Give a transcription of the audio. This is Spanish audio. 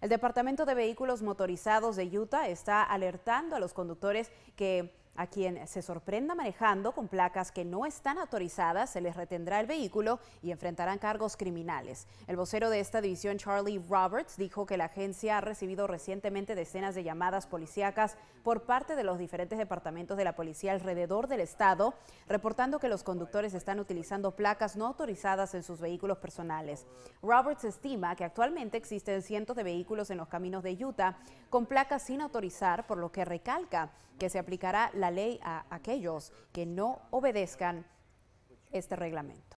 El Departamento de Vehículos Motorizados de Utah está alertando a los conductores que a quien se sorprenda manejando con placas que no están autorizadas, se les retendrá el vehículo y enfrentarán cargos criminales. El vocero de esta división, Charlie Roberts, dijo que la agencia ha recibido recientemente decenas de llamadas policíacas por parte de los diferentes departamentos de la policía alrededor del estado, reportando que los conductores están utilizando placas no autorizadas en sus vehículos personales. Roberts estima que actualmente existen cientos de vehículos en los caminos de Utah con placas sin autorizar, por lo que recalca que se aplicará la ley a aquellos que no obedezcan este reglamento.